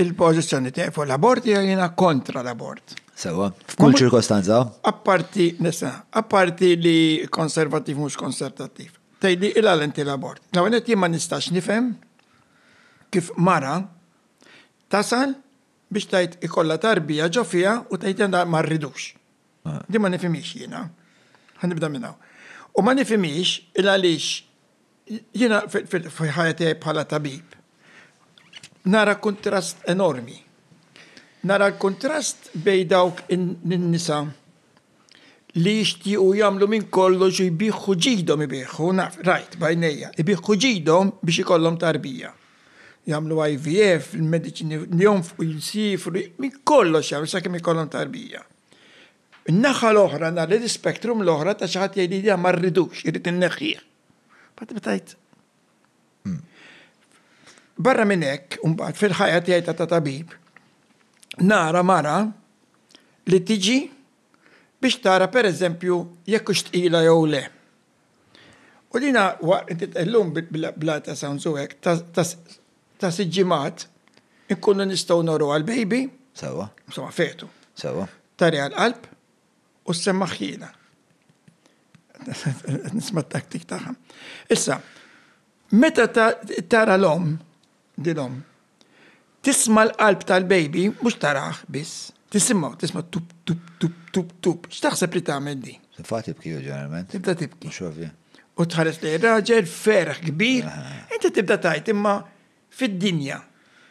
il pożizzjoni tiegħi fuq l-abort jew jiena kontra l-abort. Sewa, f'kull ċirkostanza? Apparti, nisa, apparti li konservativ mhux konservativ. Tejdi il-għalenti l-abort. Naw, għanet jien ma nistax nifhem kif mara tasal biex tajt ikolla tarbija ġofija u tajt jenda marridux. Ah. Di ma nifimix jina. Għanibda minnaw. U ma nifimix il-għalix jina fil-ħajati bħala tabib nara kontrast enormi. Nara kontrast bej dawk in-nisa li ixti u jamlu minn kollox u jbiħħu ġidhom ibiħħu, naf, rajt, bajnejja, ibiħħu ġidom biex ikollhom tarbija. Jamlu IVF, il-medicini, u jinsifru, minn kollu xa, sa' kemm ikollhom tarbija. Naxa l ohra na l-spektrum l ohra ta' xaħat jajdi li ma rridux, irrid inneħħieħ. Bat bitajt. Hmm. Barra minn hekk, fil-ħajja tiegħi ta' tabib, nara mara li tiġi biex tara per eżempju jekk hux tqila jew le. U dina illum bla ta' sawnżu hekk ta' siġimat nkunu nistgħu noru għal-baby. Sewa. Sewa fetu. Sewa. Tari għal-qalb u s-semmaħjina. Nisma taktik tagħha. Issa, meta tara l-om dilom. Tisma l-qalb tal-baby, mux taraħ biss. Tisimma, tisma tup, tup, tup, tup, tup. X'taħseb li tagħmel di? Fa tibki ġeneralment. Tibda tibki. Mux U tħares li raġel ferħ kbir, inti tibda tajt imma fid-dinja.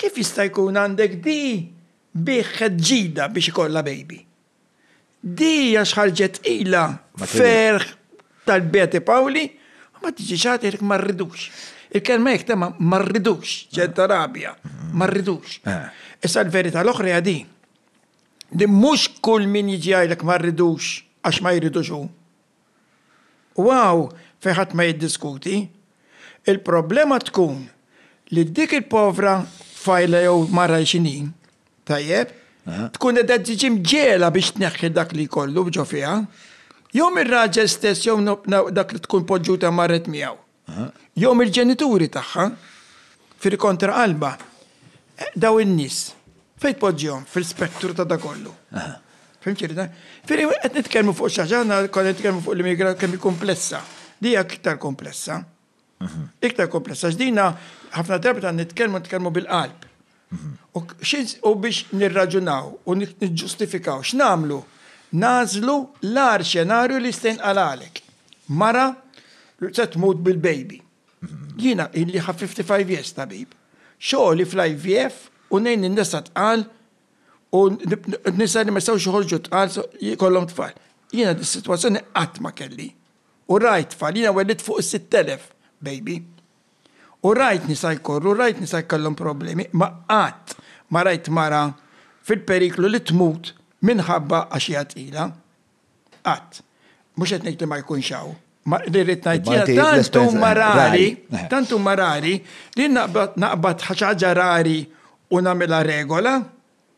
Kif jista' jkun għandek di biħed ġida biex ikolla baby? Di xħarġet ħarġet ila ferħ tal-Beti Pawli, ma tiġi ċatirk marridux. Il-kelma jek tema marridux, ġedda rabja, marridux. Eh. Issa l-verita l-oħra jadi, li mux kull min jiġi għajlek marridux għax ma jridux u. Wow, feħat ma jiddiskuti. Il-problema tkun li dik il-povra fajla jew marra xinin, tajjeb, eh. tkun edha tiġi ġela biex tneħħi dak li kollu bġo fiha. Jew ir-raġel stess jew dak li tkun poġġuta marret miegħu. Eh. Jom il ġenituri tagħha fir kontra qalba eh, daw in-nies fejn podġjom fil-spettru ta' da kollu. Fimċiri da? Firi qed nitkellmu fuq xaġana, ħaġa kont fuq l migra kemm komplessa. Dija iktar komplessa. Mhm. Iktar komplessa x'dina ħafna darbta nitkellmu nitkellmu bil-qalb. Mhm. U biex nirraġunaw u nġustifikaw x'namlu nażlu l-ar xenarju li stejn għalalek. Mara se tmut bil-baby. Jina illi ħa 55 years tabib. Xoħli fl-IVF u nejn n-nisa tqal u n-nisa li mestaw xoħorġu tqal kollom tfal. Jina d-situazzjoni għatma kelli. U rajt tfal, jina għallit fuq 6000, baby. U rajt nisa jkorru, rajt nisa jkollom problemi, ma għat, ma rajt mara fil-periklu li tmut minħabba għaxijat ila. Għat. Muxet nejt li ma jkun xaw li tantu marari, tantu marari, li naqbat ħaxħaġa rari u namela regola,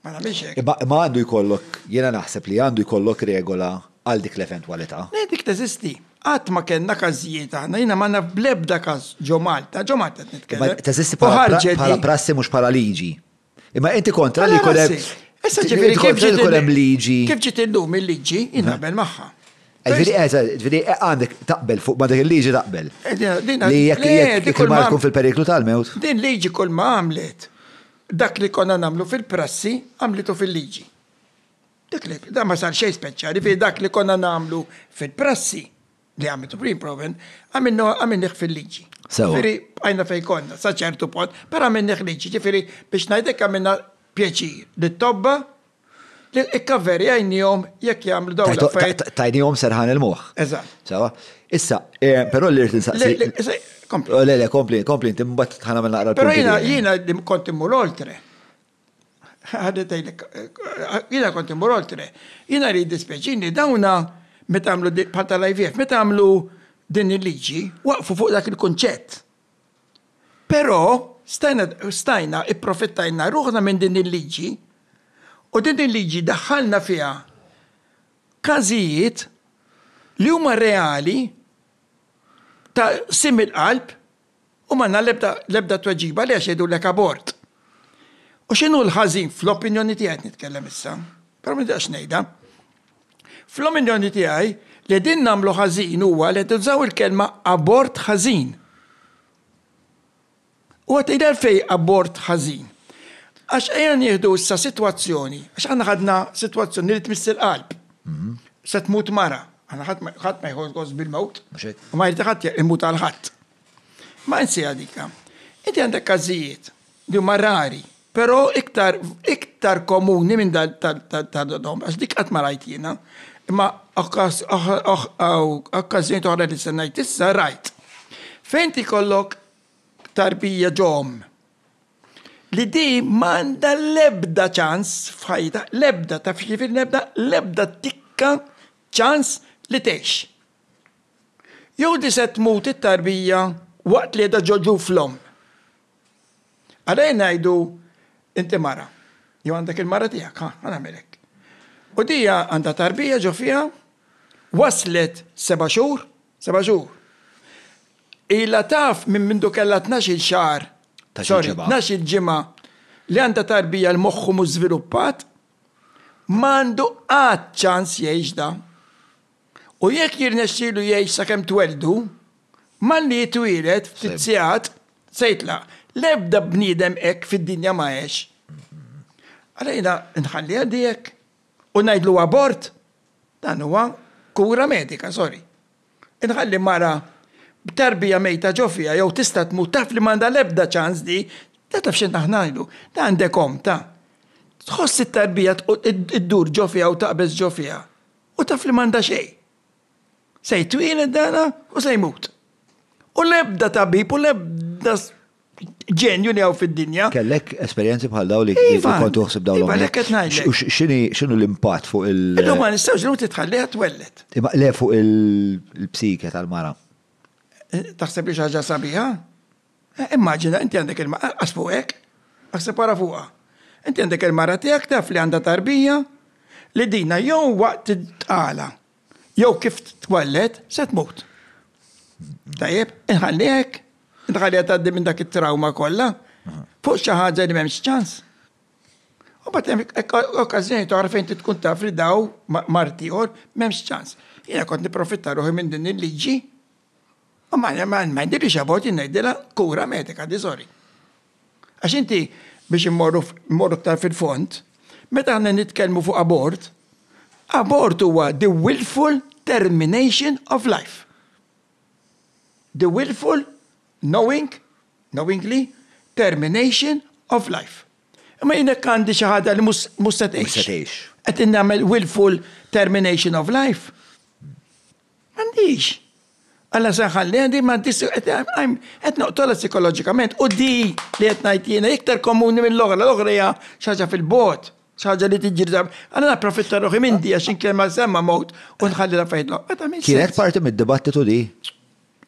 ma namiex Ma għandu jkollok, jena naħseb li għandu jkollok regola għal dik l eventualita Ne dik teżisti. Għat ma kena kazijiet għana, jena ma blebda kaz ġo Malta, ġo Malta t-nitkellem. Teżisti pala prassi mux pala liġi. Imma inti kontra li kolem. Issa ġifiri kif ġiet il-liġi. Kif ġiet il liġi jina bel maħħa. Ġviri, eh, eh, għandek taqbel fuq ma dak il-liġi taqbel. Eh, li jekk jkun fil-periklu tal-mewt. Din liġi kull ma għamlet. Dak li konna namlu fil-prassi, għamletu fil-liġi. Dak li, da ma sal xej speċjali, fi dak li konna namlu fil-prassi li għamletu prim proven għamilnu għamilniħ fil-liġi. Ġifiri, għajna fej konna, saċertu pot, per għamilniħ liġi, ġifiri, biex najdek għamilna pjaċir, li tobba Il-kaveri Ikkaveri jom jek jgħamlu daw l-affarijiet. jom serħan il-moħ. Eżat. Issa, eh, pero l-irt saqsi. Kompli. Oh, le, le, kompli, kompli, inti mbatt ħana minna għara. Pero jina, jina konti mur eh, oltre. jina konti mur oltre. Jina li dispieċini dawna metamlu, pata l-IVF, metamlu din il-liġi, waqfu fuq dak il konċet Pero, stajna, stajna, i profittajna ruħna minn din il-liġi, U din il-liġi daħħalna fiha każijiet li huma reali ta' sim il-qalb u manna lebda tweġiba li għaxedu l lek abort. U xinu l-ħazin fl-opinjoni għajt nitkellem issa, però minn dax ngħidha. Fl-opinjoni tiegħi li din namlu ħażin huwa li tużaw il-kelma abort ħażin. U għat fej abort ħażin. Għax ejja jihdu issa situazzjoni, għax għanna għadna situazzjoni li t tmissil qalb. set mut mara, għanna għad ma għoz bil mawt u ma jrid għad imut għal ħadd. Ma jinsi għadika, Inti għandek każijiet li marari, però iktar iktar komuni minn dal dom għax dik għad ma rajt jiena, imma okkażjoni oħra li s-sennajt issa rajt. Fenti kollok tarbija ġom li di manda lebda ċans fajda, lebda ta' fil lebda, lebda tikka ċans li teċ. Jow di set mut it-tarbija waqt li da ġoġu flom. Għalaj najdu, inti mara, jow għandak il-mara tijak, ha, għanamelek. U dija għanda tarbija ġo fija, waslet seba xur, seba xur. Ila taf minn mindu kella 12 xar ta' xilġima. Nax il-ġima li għanda tarbija l-moħħu mu zviluppat, mandu għad ċans jiex da. U jekk jirnexxilu jiex sa' kem tweldu, man li twilet fit-sijat, sejtla, lebda bnidem ek fid-dinja ma' jiex. Għalajna nħalli għaddijek, u najdlu abort, dan huwa kura medika, sorry. Nħalli mara Tarbija mejta ġofija jew tista' tmut taf li manda lebda ċans di, ta' taf xin ngħidu. ta' għandekom ta' tħoss it-tarbija id-dur ġofija u taqbeż ġofija u taf li manda xej. Sej twin id-dana u sej mut. U lebda tabib u lebda ġenju li għaw fil-dinja. Kellek esperienzi bħal daw li kontu uħsib daw l Xinu l-impat fuq il- L-lumma nistawx l-għu titħalliħat wellet. Le fuq il-psike tal-mara. Eh, taħseb li xaġa sabiħa? Eh, immaġina, inti għandek il-mara, għasfu għek, għasfu għara fuqa. Inti għandek il-mara tijak taf li għanda tarbija li dina jow waqt t-għala, jow kif t-twallet, twellet se tmut. Tajjeb, inħallihek, inħallija għaddi minn dak it-trauma kolla, fuq xaħġa li memx ċans. U bat hemm okkażjoni tara fejn t tkun taf li daw martijor, memx ċans. Jena kont niprofittar uħi minn din il-liġi Ma għandirix aborti ngħidilha kura medika, di sorry. Għax inti biex immorru ktar fil-font, meta għandna nitkellmu fuq abort, abort huwa the willful termination of life. The willful, knowing, knowingly, termination of life. Imma jinek għandi xaħada li mustat eħx. Għet innamel willful termination of life. Għandix. Alla saħalli għandi ma għetna u tola psikologikament u di li għetna jtjena, iktar komuni minn l-ogra, l-ogra hija xaġa fil-bot, xaġa li tiġi dab. Għanna profittar uħi minn di għaxin ma semma mot u nħalli la fejtlo. Kienet parti mid-dibattitu di?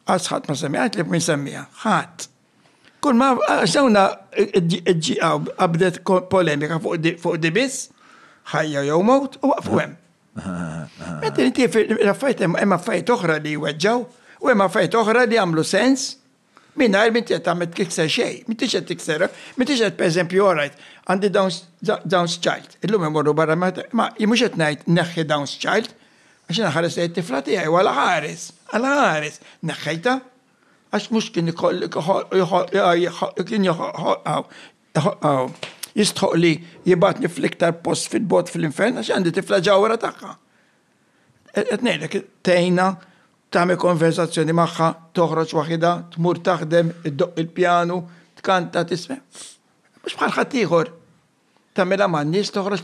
Għasħat ma semmi, għat li minn semmi, għat. Kun ma xawna ġiqaw għabdet polemika fuq di bis, ħajja jow mot u għafu għem. Metti inti raffajt emma fajt uħra li weġġaw, U hemm fejt oħra li għamlu sens mingħajr minn qed tagħmel tikser xejn, minn tix qed tikserha, minti tix qed pereżempju għorajt, għandi Downs Child. il-lum imorru barra maħta, ma jimux għet najt neħħi Downs Child għaxin għarres li tifla għaj, għala ħares, għala ħares, neħħajta, għax mux kien kien jistħoq li jibatni fl-iktar post fil-bot fil-infern għax għandi tifla ġawra tagħha. Etnejlek, tejna tagħmel konversazzjoni magħha, toħroġ waħida, tmur taħdem, iddoq il-pjanu, tkanta tisme'. Mhux bħal ħadd tamela ma' nies toħroġ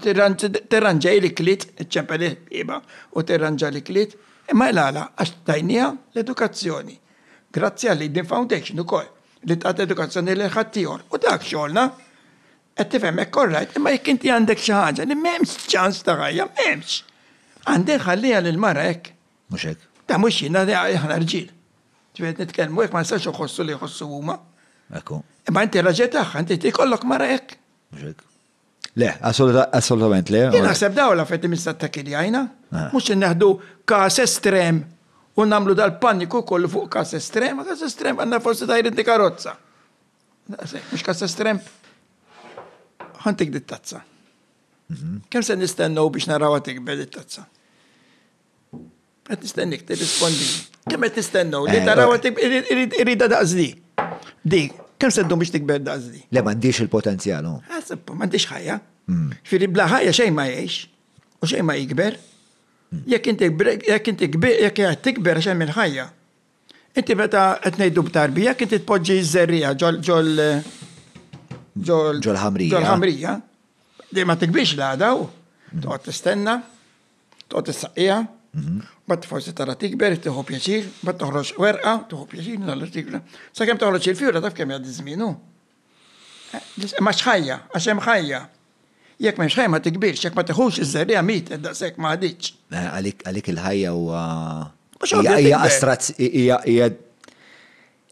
tirranġa li klit, ċempel il u tirranġa li klit, imma l-għala, għax tajnija l-edukazzjoni. Grazzi għalli din foundation u koll, li ta' edukazzjoni li ħattijor. U dak xolna, għed tifem korrajt, imma jek inti għandek xaħġa li memx ċans ta' ħajja, memx. Għandek ħallija l-mara ek. Muxek. Da mux jina, li ħana rġil. Ġbet nitkelmu, jek ma nistax uħossu li jħossu għuma. Ekku. Ma inti raġet aħ, inti tikollok mara ek. Mux Le, assolutament le. Jina għasab daw la fetti mista ta' għajna. Ah. Mux neħdu kas estrem u namlu dal-paniku kollu fuq kas estrem, kas estrem għanna forse ta' jirinti karozza. Mux kas estrem. Għantik dittazza. Mhm. Kem se nistennu biex narawatik għatik dittazza? Għet nistennik ti rispondi Kem għet nistennu? Li eh, taraw għet irrida daqzli. Di, kem seddu biex tikber daqzli? Le mandiċ il-potenzjalu. Ah, Għasab, mandiċ ħajja. Mm. Firri bla ħajja xej ma jiex. U xej ma jikber. Jek inti kber, jek inti kber, jek jek tikber xej minn ħajja. Inti meta qed ngħidu b'tarbi, jek inti tpoġġi ż-żerrija ġol ġol eh, ġol ġol ħamrija. Ġol ħamrija. Li ma tikbix l-għadaw. Toqgħod tistenna, toqgħod tissaqija, Mhm. Bat forsi tara tikber, tuħu pjaċir, bat toħroċ werqa, tuħu pjaċir l Sa kem toħroċ il-fjura taf kem jgħaddi żmienu. Eh, ma xħajja, ħajja. Jekk m'hemmx ma tikbirx, jekk ma tieħux iż żerja mit daqshekk ma ħadiċ. Eh, għalik il-ħajja huwa. Hija astrazz hija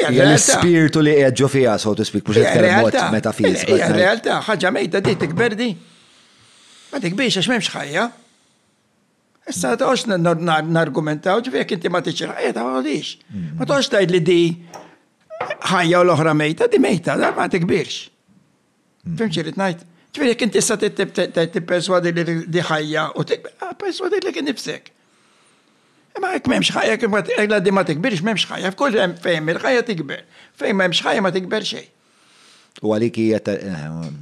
l-spiritu li qiegħed ġo so to speak, mhux mod metafizika. Realtà, ħaġa mejta di tikber di. Ma tikbirx għax m'hemmx Issa toqx n-argumentaw, ġifjek inti ma t tiċi ħajja għodix. Ma toqx tajd li di ħajja u l ohra mejta, di mejta, da ma t-ikbirx. tikbirx. Hmm. Fimxi rrit najt. Ġifjek inti sa t-perswadi li di ħajja u t tikbir, ah, perswadi li kien nifsek. Ma għek memx ħajja, kif għedla di ma t tikbirx, memx ħajja, f'kull fejn il-ħajja t tikber. Fejn memx ħajja ma tikber xej. U għalik hija. Eh, eh,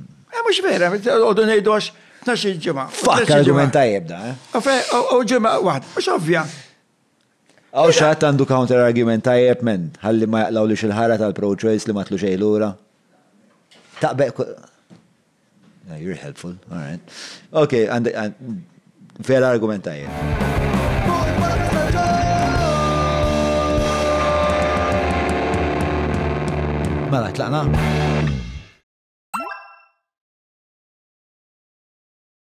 Mux vera, għodun jgħidu 12 ġimgħa. Fakk argument jibda. Għafe, eh? U ġimgħa għad, mhux ovvja. Aw xatt għandu counter argument tajjeb men, ħalli ma jaqlaw li xil-ħara tal-pro-choice li ma tlu xejn lura. Taqbeq. You're helpful, all right. Ok, għand, and fair argument tajjeb. Mela, tlaqna.